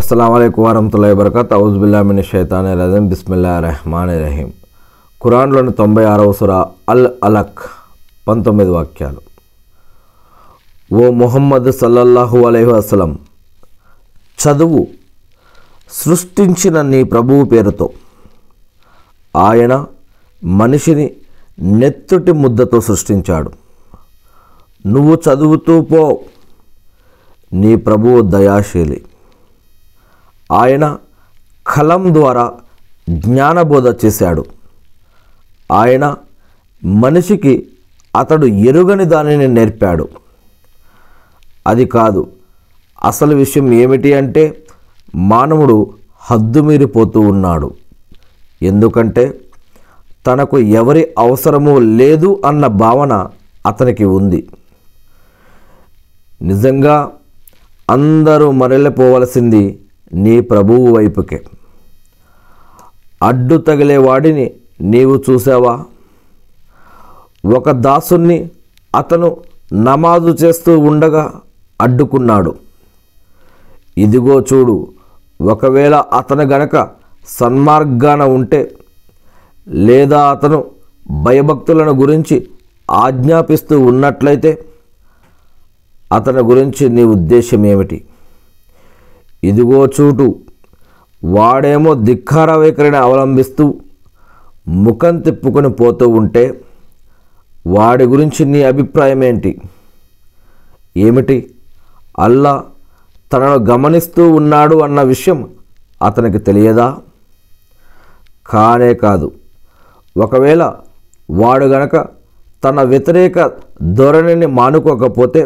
అస్సలం వరహతుల్లా వరకత్ మిన్ షైతాన్ రజం బిస్మిల్లా రెహమాన్ రహీం ఖురాన్లోని తొంభై ఆరవ సుర అల్ అలక్ పంతొమ్మిది వాక్యాలు ఓ మొహమ్మద్ సల్లల్లాహు అలహు అస్సలం చదువు సృష్టించిన నీ ప్రభువు పేరుతో ఆయన మనిషిని నెత్తుటి ముద్దతో సృష్టించాడు నువ్వు చదువుతూ పో నీ ప్రభువు దయాశీలి ఆయన కలం ద్వారా జ్ఞానబోధ చేశాడు ఆయన మనిషికి అతడు ఎరుగని దానిని నేర్పాడు అది కాదు అసలు విషయం ఏమిటి అంటే మానవుడు హద్దుమీరిపోతూ ఉన్నాడు ఎందుకంటే తనకు ఎవరి అవసరము లేదు అన్న భావన అతనికి ఉంది నిజంగా అందరూ మరలిపోవలసింది నీ ప్రభువు వైపుకే అడ్డు తగిలే వాడిని నీవు చూసావా ఒక దాసుణ్ణి అతను నమాజు చేస్తూ ఉండగా అడ్డుకున్నాడు ఇదిగో చూడు ఒకవేళ అతను గనక సన్మార్గాన ఉంటే లేదా అతను భయభక్తులను గురించి ఆజ్ఞాపిస్తూ ఉన్నట్లయితే అతని గురించి నీ ఉద్దేశం ఏమిటి ఇదిగో చూటు వాడేమో ధిక్కార వైఖరిని అవలంబిస్తూ ముఖం తిప్పుకొని పోతూ ఉంటే వాడి గురించి నీ అభిప్రాయం ఏంటి ఏమిటి అల్లా తనను గమనిస్తూ ఉన్నాడు అన్న విషయం అతనికి తెలియదా కానే కాదు ఒకవేళ వాడు గనక తన వ్యతిరేక ధోరణిని మానుకోకపోతే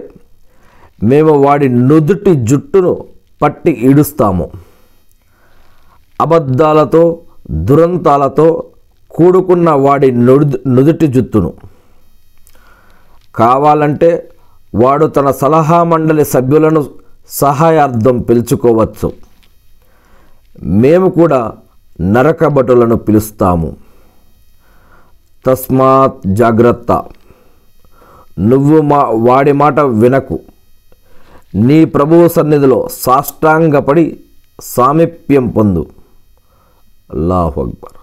మేము వాడి నుదుటి జుట్టును పట్టి ఈడుస్తాము అబద్ధాలతో దురంతాలతో కూడుకున్న వాడి నుదుటి జుత్తును కావాలంటే వాడు తన సలహా మండలి సభ్యులను సహాయార్థం పిలుచుకోవచ్చు మేము కూడా నరకబటులను పిలుస్తాము తస్మాత్ జాగ్రత్త నువ్వు మా వాడి మాట వినకు నీ ప్రభు సన్నిధిలో సాష్టాంగపడి సామీప్యం పొందు అల్లాహు అక్బర్